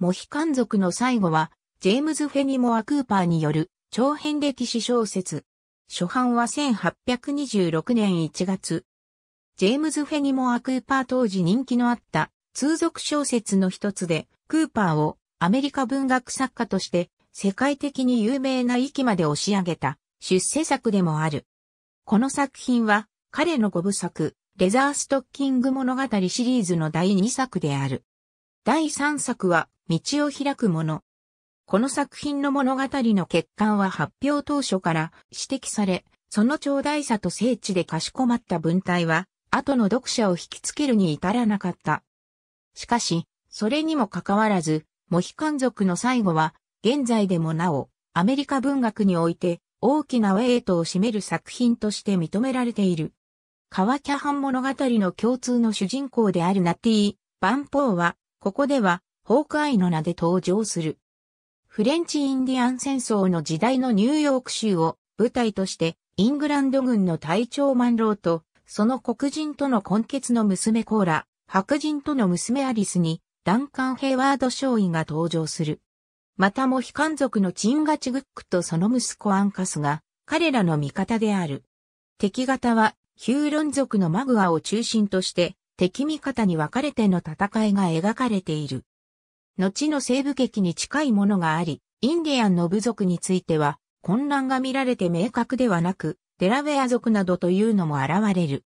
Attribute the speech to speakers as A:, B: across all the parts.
A: モヒカン族の最後は、ジェームズ・フェニモア・クーパーによる長編歴史小説。初版は1826年1月。ジェームズ・フェニモア・クーパー当時人気のあった通俗小説の一つで、クーパーをアメリカ文学作家として世界的に有名な域まで押し上げた出世作でもある。この作品は彼の五部作、レザーストッキング物語シリーズの第2作である。第3作は道を開くもの。この作品の物語の欠陥は発表当初から指摘され、その長大さと聖地でかしこまった文体は、後の読者を引きつけるに至らなかった。しかし、それにもかかわらず、モヒカン族の最後は、現在でもなお、アメリカ文学において、大きなウェイトを占める作品として認められている。カワキャハン物語の共通の主人公であるナティー・バンポーは、ここでは、ホークアイの名で登場する。フレンチ・インディアン戦争の時代のニューヨーク州を舞台としてイングランド軍の隊長マンローとその黒人との根血の娘コーラ、白人との娘アリスにダンカン・ヘイワード少尉が登場する。またも非漢族のチンガチグックとその息子アンカスが彼らの味方である。敵方はヒューロン族のマグアを中心として敵味方に分かれての戦いが描かれている。後の西部劇に近いものがあり、インディアンの部族については、混乱が見られて明確ではなく、デラウェア族などというのも現れる。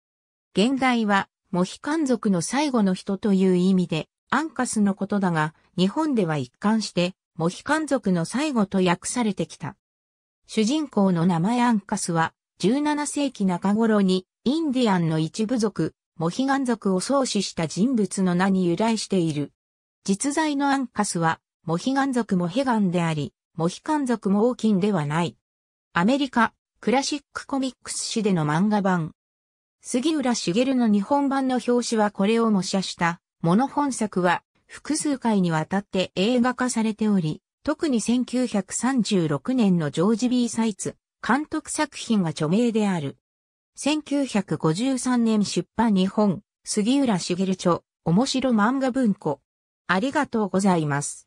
A: 現代は、モヒカン族の最後の人という意味で、アンカスのことだが、日本では一貫して、モヒカン族の最後と訳されてきた。主人公の名前アンカスは、17世紀中頃に、インディアンの一部族、モヒガン族を創始した人物の名に由来している。実在のアンカスは、モヒガン族モヘガンであり、モヒカン族もオーキンではない。アメリカ、クラシックコミックス誌での漫画版。杉浦茂の日本版の表紙はこれを模写した、モノ本作は、複数回にわたって映画化されており、特に1936年のジョージ・ B・ サイツ、監督作品が著名である。1953年出版日本、杉浦茂著、面白漫画文庫。ありがとうございます。